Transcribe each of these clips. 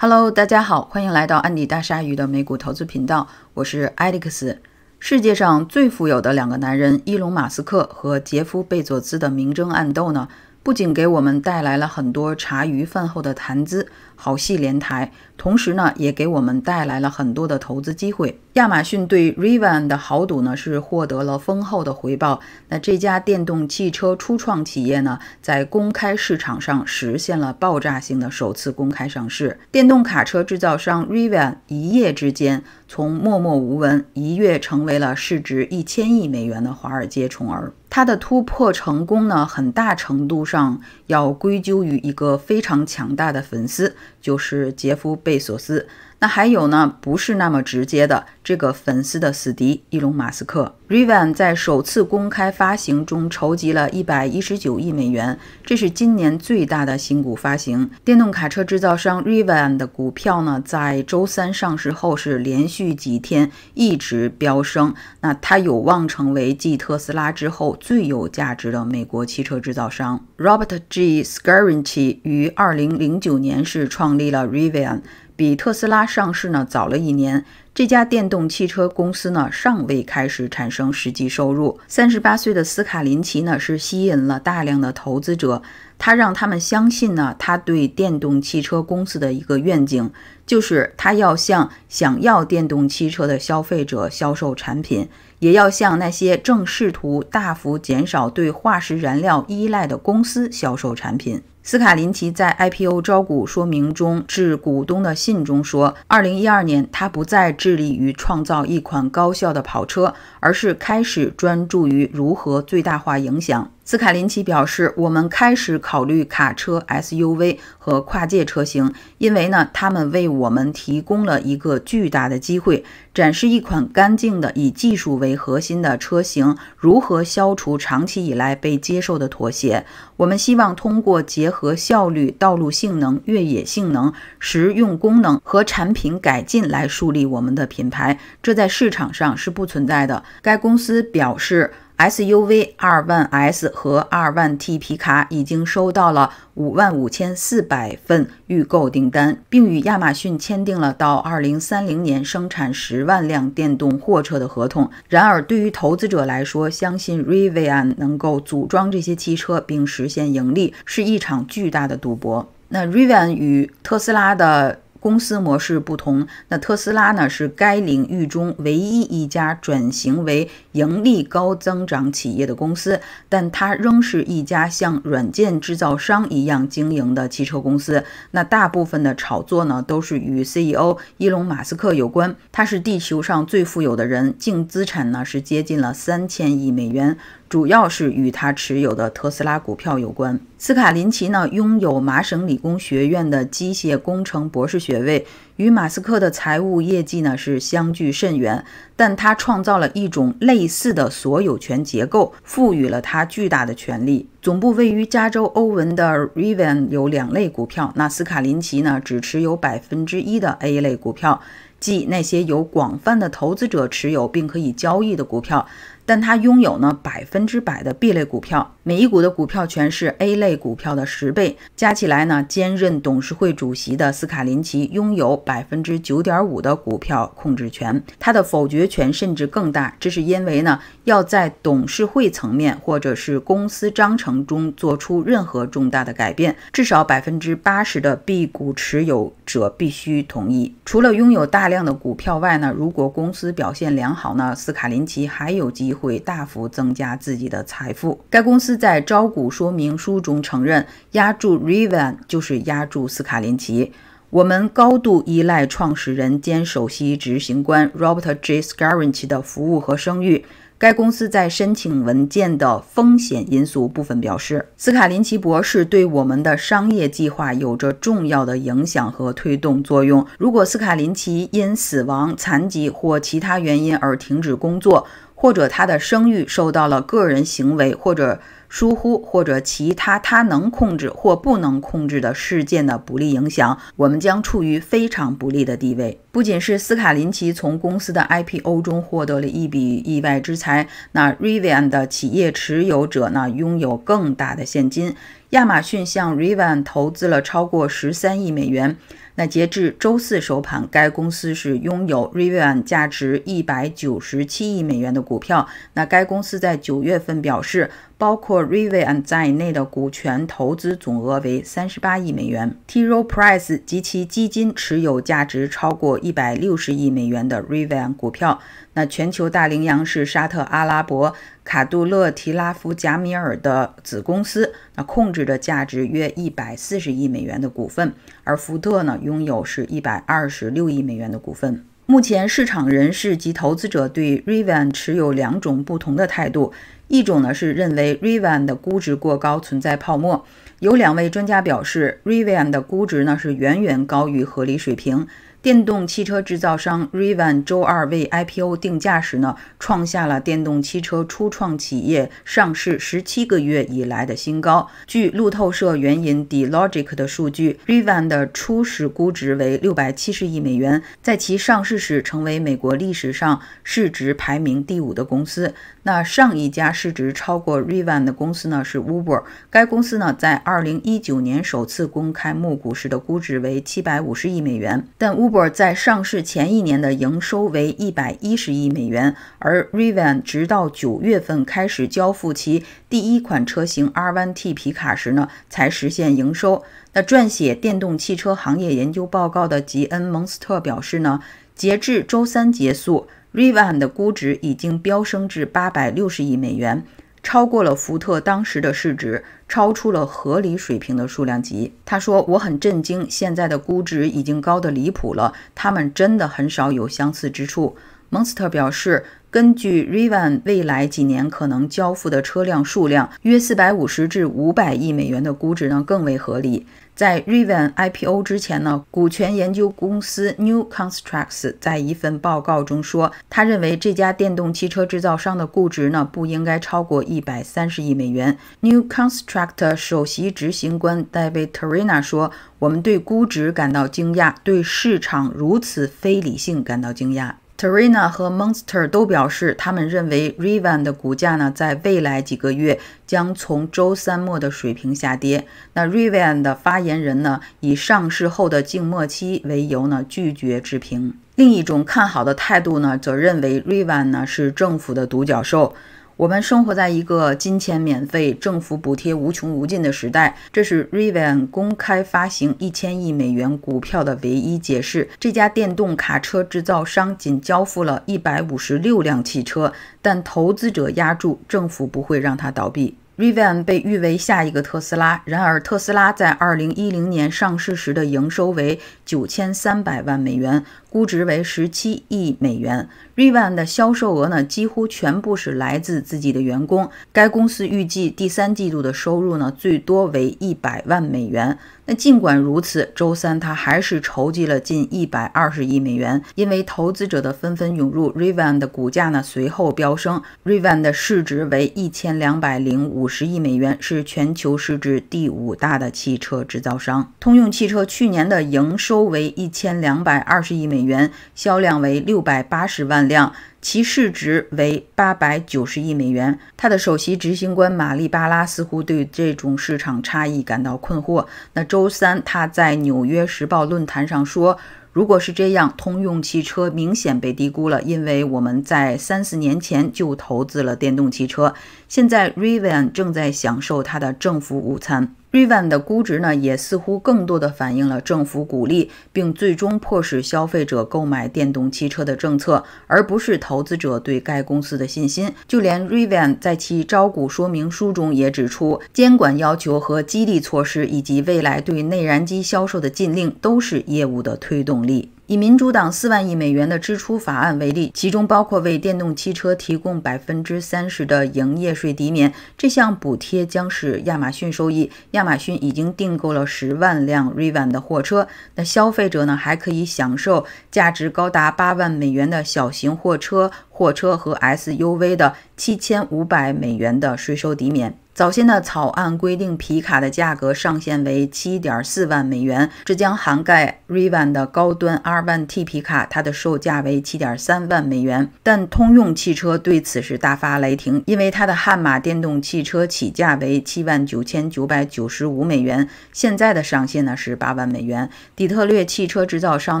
Hello，大家好，欢迎来到安迪大鲨鱼的美股投资频道，我是艾利克斯。世界上最富有的两个男人，伊隆马斯克和杰夫贝佐斯的明争暗斗呢，不仅给我们带来了很多茶余饭后的谈资。好戏连台，同时呢，也给我们带来了很多的投资机会。亚马逊对 Rivian 的豪赌呢，是获得了丰厚的回报。那这家电动汽车初创企业呢，在公开市场上实现了爆炸性的首次公开上市。电动卡车制造商 Rivian 一夜之间从默默无闻一跃成为了市值一千亿美元的华尔街宠儿。它的突破成功呢，很大程度上要归咎于一个非常强大的粉丝。就是杰夫·贝索斯。那还有呢？不是那么直接的，这个粉丝的死敌，伊隆·马斯克。r i v a n 在首次公开发行中筹集了一百一十九亿美元，这是今年最大的新股发行。电动卡车制造商 r i v a n 的股票呢，在周三上市后是连续几天一直飙升。那它有望成为继特斯拉之后最有价值的美国汽车制造商。Robert G. Scaringe 于二零零九年是创立了 r i v a n 比特斯拉上市呢早了一年，这家电动汽车公司呢尚未开始产生实际收入。三十八岁的斯卡林奇呢是吸引了大量的投资者，他让他们相信呢他对电动汽车公司的一个愿景，就是他要向想要电动汽车的消费者销售产品，也要向那些正试图大幅减少对化石燃料依赖的公司销售产品。斯卡林奇在 IPO 招股说明中致股东的信中说：“二零一二年，他不再致力于创造一款高效的跑车，而是开始专注于如何最大化影响。”斯凯林奇表示：“我们开始考虑卡车、SUV 和跨界车型，因为呢，他们为我们提供了一个巨大的机会，展示一款干净的、以技术为核心的车型如何消除长期以来被接受的妥协。我们希望通过结合效率、道路性能、越野性能、实用功能和产品改进来树立我们的品牌，这在市场上是不存在的。”该公司表示。SUV 2万 S 和2万 T 皮卡已经收到了5万5400份预购订单，并与亚马逊签订了到2030年生产10万辆电动货车的合同。然而，对于投资者来说，相信 Rivian 能够组装这些汽车并实现盈利，是一场巨大的赌博。那 Rivian 与特斯拉的公司模式不同，那特斯拉呢是该领域中唯一一家转型为盈利高增长企业的公司，但它仍是一家像软件制造商一样经营的汽车公司。那大部分的炒作呢都是与 CEO 伊隆马斯克有关，他是地球上最富有的人，净资产呢是接近了三千亿美元。主要是与他持有的特斯拉股票有关。斯卡林奇呢，拥有麻省理工学院的机械工程博士学位，与马斯克的财务业绩呢是相距甚远。但他创造了一种类似的所有权结构，赋予了他巨大的权利。总部位于加州欧文的 Rivian 有两类股票，那斯卡林奇呢只持有百分之一的 A 类股票。即那些由广泛的投资者持有并可以交易的股票，但它拥有呢百分之百的 B 类股票，每一股的股票权是 A 类股票的十倍。加起来呢，兼任董事会主席的斯卡林奇拥有百分之九点五的股票控制权，他的否决权甚至更大。这是因为呢，要在董事会层面或者是公司章程中做出任何重大的改变，至少百分之八十的 B 股持有者必须同意。除了拥有大大量的股票外呢，如果公司表现良好呢，斯卡林奇还有机会大幅增加自己的财富。该公司在招股说明书中承认，压住 Riven 就是压住斯卡林奇。我们高度依赖创始人兼首席执行官 Robert J. s c a r i n c h 的服务和声誉。该公司在申请文件的风险因素部分表示，斯卡林奇博士对我们的商业计划有着重要的影响和推动作用。如果斯卡林奇因死亡、残疾或其他原因而停止工作，或者他的声誉受到了个人行为或者，疏忽或者其他他能控制或不能控制的事件的不利影响，我们将处于非常不利的地位。不仅是斯卡林奇从公司的 IPO 中获得了一笔意外之财，那 Rivian 的企业持有者呢拥有更大的现金。亚马逊向 Rivian 投资了超过十三亿美元。那截至周四收盘，该公司是拥有 Rivian 价值一百九十七亿美元的股票。那该公司在九月份表示。包括 Rivian 在内的股权投资总额为三十八亿美元。t r o Price 及其基金持有价值超过一百六十亿美元的 Rivian 股票。那全球大羚羊是沙特阿拉伯卡杜勒提拉夫贾米尔的子公司，那控制着价值约一百四十亿美元的股份，而福特呢，拥有是一百二十六亿美元的股份。目前，市场人士及投资者对 Rivian 持有两种不同的态度，一种呢是认为 Rivian 的估值过高，存在泡沫。有两位专家表示，Rivian 的估值呢是远远高于合理水平。电动汽车制造商 Rivian 周二为 IPO 定价时呢，创下了电动汽车初创企业上市十七个月以来的新高。据路透社援引 Dillogic 的数据，Rivian 的初始估值为六百七十亿美元，在其上市时成为美国历史上市值排名第五的公司。那上一家市值超过 Rivian 的公司呢是 Uber，该公司呢在。二零一九年首次公开募股时的估值为七百五十亿美元，但 Uber 在上市前一年的营收为一百一十亿美元，而 r i v a n 直到九月份开始交付其第一款车型 R1T 皮卡时呢，才实现营收。那撰写电动汽车行业研究报告的吉恩·蒙斯特表示呢，截至周三结束 r i v a n 的估值已经飙升至八百六十亿美元。超过了福特当时的市值，超出了合理水平的数量级。他说：“我很震惊，现在的估值已经高得离谱了。他们真的很少有相似之处。” Monster 表示，根据 Rivian 未来几年可能交付的车辆数量，约四百五十至五百亿美元的估值呢更为合理。在 r i v a n IPO 之前呢，股权研究公司 New Constructs 在一份报告中说，他认为这家电动汽车制造商的估值呢不应该超过130亿美元。New Construct 首席执行官 David Tarina 说：“我们对估值感到惊讶，对市场如此非理性感到惊讶。” t e r e n a 和 Monster 都表示，他们认为 r i v a n 的股价呢，在未来几个月将从周三末的水平下跌。那 r i v a n 的发言人呢，以上市后的静默期为由呢，拒绝置评。另一种看好的态度呢，则认为 r i v a n 呢是政府的独角兽。我们生活在一个金钱免费、政府补贴无穷无尽的时代，这是 Rivian 公开发行一千亿美元股票的唯一解释。这家电动卡车制造商仅交付了一百五十六辆汽车，但投资者押注政府不会让它倒闭。Rivian 被誉为下一个特斯拉，然而特斯拉在二零一零年上市时的营收为九千三百万美元，估值为十七亿美元。r i v a n 的销售额呢，几乎全部是来自自己的员工。该公司预计第三季度的收入呢，最多为一百万美元。那尽管如此，周三它还是筹集了近一百二十亿美元。因为投资者的纷纷涌入 r i v a n 的股价呢随后飙升。r i v a n 的市值为一千两百零五十亿美元，是全球市值第五大的汽车制造商。通用汽车去年的营收为一千两百二十亿美元，销量为六百八十万。量，其市值为八百九十亿美元。他的首席执行官玛丽巴拉似乎对这种市场差异感到困惑。那周三，他在《纽约时报》论坛上说：“如果是这样，通用汽车明显被低估了，因为我们在三四年前就投资了电动汽车。现在，Rivian 正在享受它的政府午餐。” Rivian 的估值呢，也似乎更多的反映了政府鼓励并最终迫使消费者购买电动汽车的政策，而不是投资者对该公司的信心。就连 Rivian 在其招股说明书中也指出，监管要求和激励措施，以及未来对内燃机销售的禁令，都是业务的推动力。以民主党四万亿美元的支出法案为例，其中包括为电动汽车提供百分之三十的营业税抵免。这项补贴将是亚马逊受益。亚马逊已经订购了十万辆 Rivian 的货车。那消费者呢，还可以享受价值高达八万美元的小型货车、货车和 SUV 的七千五百美元的税收抵免。早先的草案规定，皮卡的价格上限为七点四万美元，这将涵盖 r i v a n 的高端 R1T 皮卡，它的售价为七点三万美元。但通用汽车对此是大发雷霆，因为它的悍马电动汽车起价为七万九千九百九十五美元，现在的上限呢是八万美元。底特律汽车制造商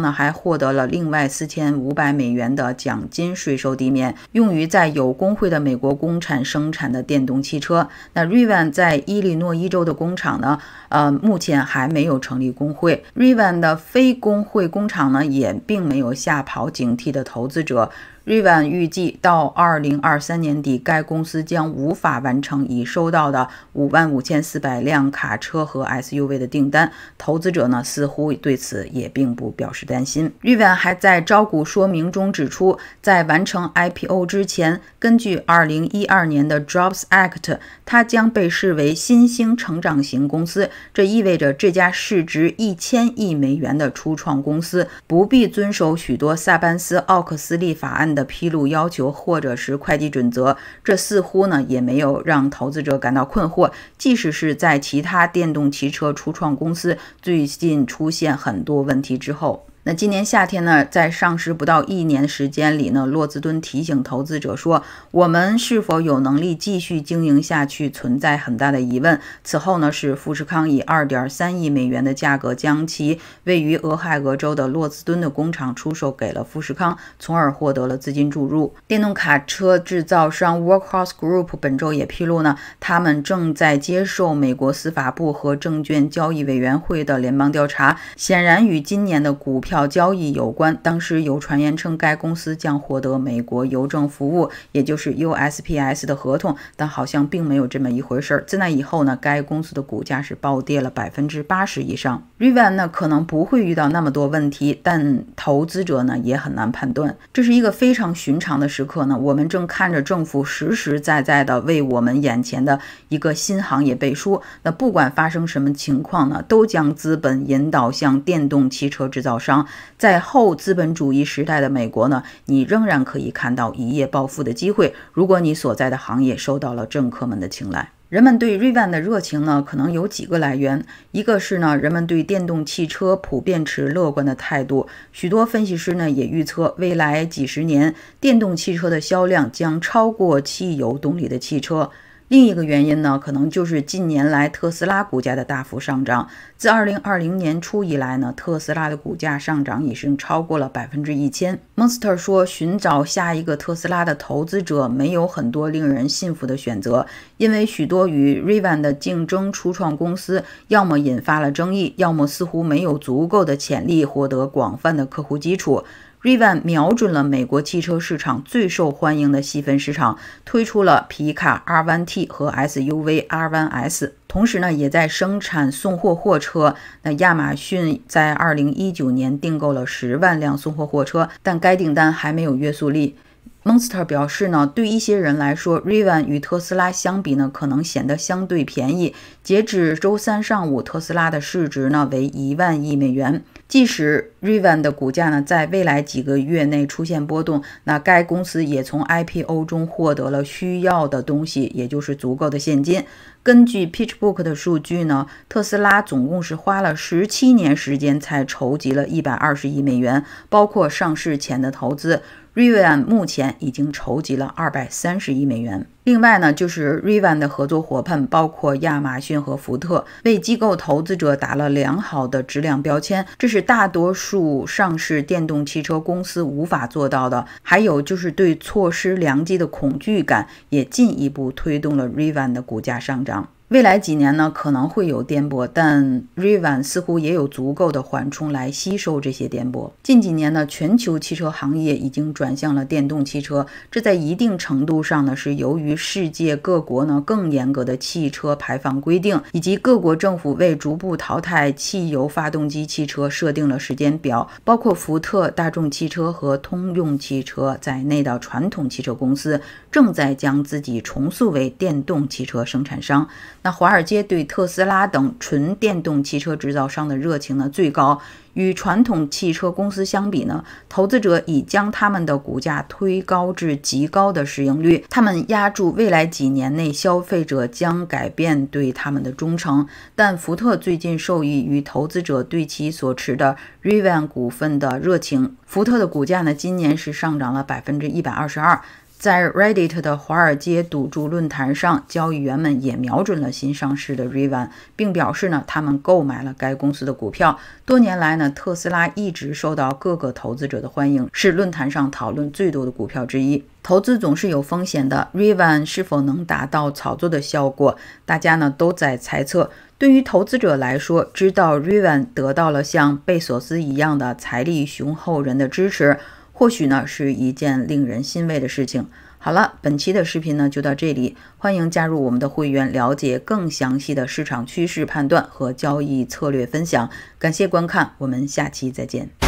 呢还获得了另外四千五百美元的奖金税收抵免，用于在有工会的美国工厂生产的电动汽车。那 r i v a n 在伊利诺伊州的工厂呢，呃，目前还没有成立工会。r i v a n 的非工会工厂呢，也并没有吓跑警惕的投资者。瑞婉预计到二零二三年底，该公司将无法完成已收到的五万五千四百辆卡车和 SUV 的订单。投资者呢似乎对此也并不表示担心。瑞婉还在招股说明中指出，在完成 IPO 之前，根据二零一二年的 Jobs Act，它将被视为新兴成长型公司。这意味着这家市值一千亿美元的初创公司不必遵守许多萨班斯奥克斯利法案。的披露要求，或者是会计准则，这似乎呢也没有让投资者感到困惑。即使是在其他电动汽车初创公司最近出现很多问题之后。那今年夏天呢，在上市不到一年的时间里呢，洛兹敦提醒投资者说：“我们是否有能力继续经营下去，存在很大的疑问。”此后呢，是富士康以二点三亿美元的价格将其位于俄亥俄州的洛兹敦的工厂出售给了富士康，从而获得了资金注入。电动卡车制造商 Workhorse Group 本周也披露呢，他们正在接受美国司法部和证券交易委员会的联邦调查，显然与今年的股票。交易有关，当时有传言称该公司将获得美国邮政服务，也就是 USPS 的合同，但好像并没有这么一回事。自那以后呢，该公司的股价是暴跌了百分之八十以上。r i v a n 呢，可能不会遇到那么多问题，但投资者呢也很难判断。这是一个非常寻常的时刻呢，我们正看着政府实实在在的为我们眼前的一个新行业背书。那不管发生什么情况呢，都将资本引导向电动汽车制造商。在后资本主义时代的美国呢，你仍然可以看到一夜暴富的机会。如果你所在的行业受到了政客们的青睐，人们对 Rivian 的热情呢，可能有几个来源。一个是呢，人们对电动汽车普遍持乐观的态度。许多分析师呢，也预测未来几十年电动汽车的销量将超过汽油动力的汽车。另一个原因呢，可能就是近年来特斯拉股价的大幅上涨。自2020年初以来呢，特斯拉的股价上涨已经超过了百分之一千。Monster 说，寻找下一个特斯拉的投资者没有很多令人信服的选择，因为许多与 r i v a n 的竞争初创公司要么引发了争议，要么似乎没有足够的潜力获得广泛的客户基础。瑞万瞄准了美国汽车市场最受欢迎的细分市场，推出了皮卡 R1T 和 SUV R1S，同时呢，也在生产送货货车。那亚马逊在2019年订购了10万辆送货货车，但该订单还没有约束力。Monster 表示呢，对一些人来说，Rivian 与特斯拉相比呢，可能显得相对便宜。截至周三上午，特斯拉的市值呢为一万亿美元。即使 Rivian 的股价呢在未来几个月内出现波动，那该公司也从 IPO 中获得了需要的东西，也就是足够的现金。根据 PitchBook 的数据呢，特斯拉总共是花了十七年时间才筹集了一百二十亿美元，包括上市前的投资。Rivian 目前已经筹集了二百三十亿美元。另外呢，就是 Rivian 的合作伙伴包括亚马逊和福特，为机构投资者打了良好的质量标签，这是大多数上市电动汽车公司无法做到的。还有就是对错失良机的恐惧感，也进一步推动了 Rivian 的股价上涨。未来几年呢，可能会有颠簸，但 Rivian 似乎也有足够的缓冲来吸收这些颠簸。近几年呢，全球汽车行业已经转向了电动汽车，这在一定程度上呢，是由于世界各国呢更严格的汽车排放规定，以及各国政府为逐步淘汰汽油发动机汽车设定了时间表。包括福特、大众汽车和通用汽车在内的传统汽车公司，正在将自己重塑为电动汽车生产商。那华尔街对特斯拉等纯电动汽车制造商的热情呢最高，与传统汽车公司相比呢，投资者已将他们的股价推高至极高的市盈率。他们压住未来几年内消费者将改变对他们的忠诚。但福特最近受益于投资者对其所持的 Rivian 股份的热情，福特的股价呢今年是上涨了百分之一百二十二。在 Reddit 的华尔街赌注论坛上，交易员们也瞄准了新上市的 Rivian，并表示呢，他们购买了该公司的股票。多年来呢，特斯拉一直受到各个投资者的欢迎，是论坛上讨论最多的股票之一。投资总是有风险的，Rivian 是否能达到炒作的效果，大家呢都在猜测。对于投资者来说，知道 Rivian 得到了像贝索斯一样的财力雄厚人的支持。或许呢是一件令人欣慰的事情。好了，本期的视频呢就到这里，欢迎加入我们的会员，了解更详细的市场趋势判断和交易策略分享。感谢观看，我们下期再见。